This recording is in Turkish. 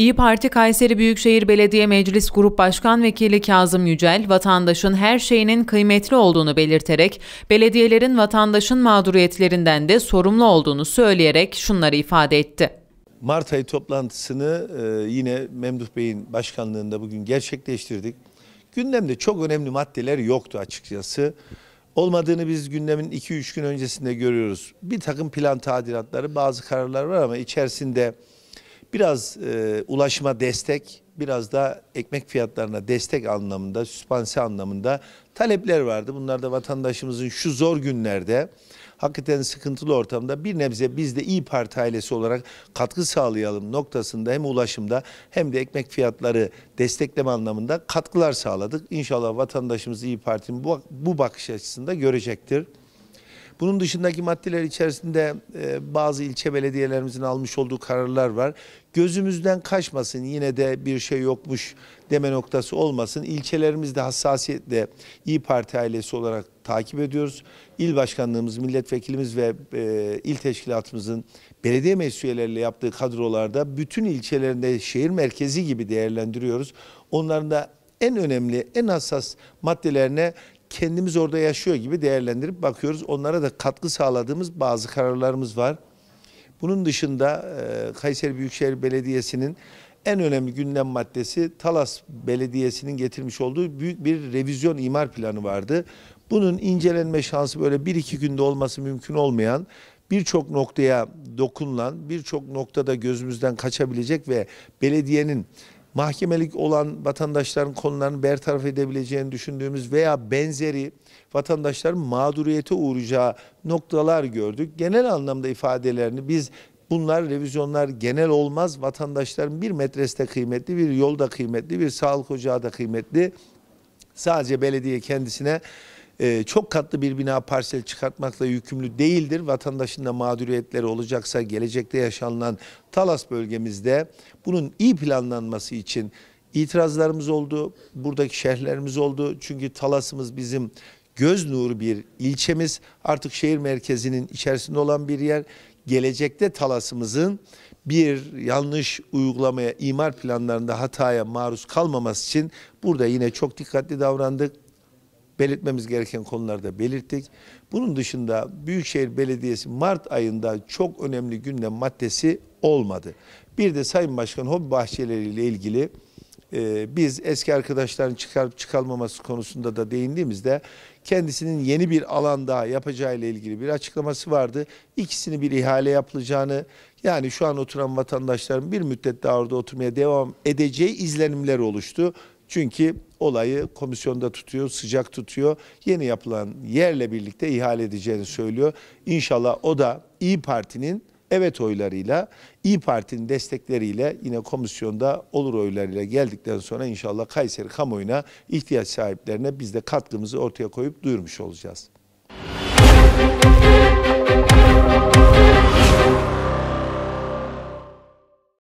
İyi Parti Kayseri Büyükşehir Belediye Meclis Grup Başkan Vekili Kazım Yücel, vatandaşın her şeyinin kıymetli olduğunu belirterek, belediyelerin vatandaşın mağduriyetlerinden de sorumlu olduğunu söyleyerek şunları ifade etti. Mart ayı toplantısını e, yine Memduh Bey'in başkanlığında bugün gerçekleştirdik. Gündemde çok önemli maddeler yoktu açıkçası. Olmadığını biz gündemin 2-3 gün öncesinde görüyoruz. Bir takım plan tadilatları, bazı kararlar var ama içerisinde biraz e, ulaşıma destek, biraz da ekmek fiyatlarına destek anlamında, süspanse anlamında talepler vardı. Bunlar da vatandaşımızın şu zor günlerde hakikaten sıkıntılı ortamda bir nebze biz de İyi Parti ailesi olarak katkı sağlayalım noktasında hem ulaşımda hem de ekmek fiyatları destekleme anlamında katkılar sağladık. İnşallah vatandaşımız İyi Parti'nin bu, bu bakış açısında görecektir. Bunun dışındaki maddeler içerisinde e, bazı ilçe belediyelerimizin almış olduğu kararlar var. Gözümüzden kaçmasın yine de bir şey yokmuş deme noktası olmasın. İlçelerimizde hassasiyetle İyi Parti ailesi olarak takip ediyoruz. İl başkanlığımız, milletvekilimiz ve e, il teşkilatımızın belediye meclis yaptığı kadrolarda bütün ilçelerinde şehir merkezi gibi değerlendiriyoruz. Onların da en önemli, en hassas maddelerine kendimiz orada yaşıyor gibi değerlendirip bakıyoruz. Onlara da katkı sağladığımız bazı kararlarımız var. Bunun dışında e, Kayseri Büyükşehir Belediyesi'nin en önemli gündem maddesi Talas Belediyesi'nin getirmiş olduğu büyük bir revizyon imar planı vardı. Bunun incelenme şansı böyle bir iki günde olması mümkün olmayan birçok noktaya dokunulan, birçok noktada gözümüzden kaçabilecek ve belediyenin mahkemelik olan vatandaşların konularını bertaraf edebileceğini düşündüğümüz veya benzeri vatandaşların mağduriyete uğrayacağı noktalar gördük. Genel anlamda ifadelerini biz bunlar revizyonlar genel olmaz. Vatandaşların bir metreste kıymetli, bir yolda kıymetli, bir sağlık ocağı da kıymetli. Sadece belediye kendisine ee, çok katlı bir bina parsel çıkartmakla yükümlü değildir. Vatandaşın da mağduriyetleri olacaksa gelecekte yaşanılan Talas bölgemizde bunun iyi planlanması için itirazlarımız oldu. Buradaki şehirlerimiz oldu. Çünkü Talas'ımız bizim göz nuru bir ilçemiz. Artık şehir merkezinin içerisinde olan bir yer. Gelecekte Talas'ımızın bir yanlış uygulamaya, imar planlarında hataya maruz kalmaması için burada yine çok dikkatli davrandık belirtmemiz gereken konularda belirttik. Bunun dışında Büyükşehir Belediyesi Mart ayında çok önemli gündem maddesi olmadı. Bir de Sayın Başkan hobi bahçeleriyle ilgili e, biz eski arkadaşların çıkarıp çıkarmaması konusunda da değindiğimizde kendisinin yeni bir alan daha yapacağı ile ilgili bir açıklaması vardı. İkisini bir ihale yapılacağını yani şu an oturan vatandaşların bir müddet daha orada oturmaya devam edeceği izlenimler oluştu. Çünkü olayı komisyonda tutuyor, sıcak tutuyor. Yeni yapılan yerle birlikte ihale edeceğini söylüyor. İnşallah o da İyi Parti'nin evet oylarıyla, İyi Parti'nin destekleriyle yine komisyonda olur oylarıyla geldikten sonra inşallah Kayseri kamuoyuna, ihtiyaç sahiplerine biz de katkımızı ortaya koyup duyurmuş olacağız.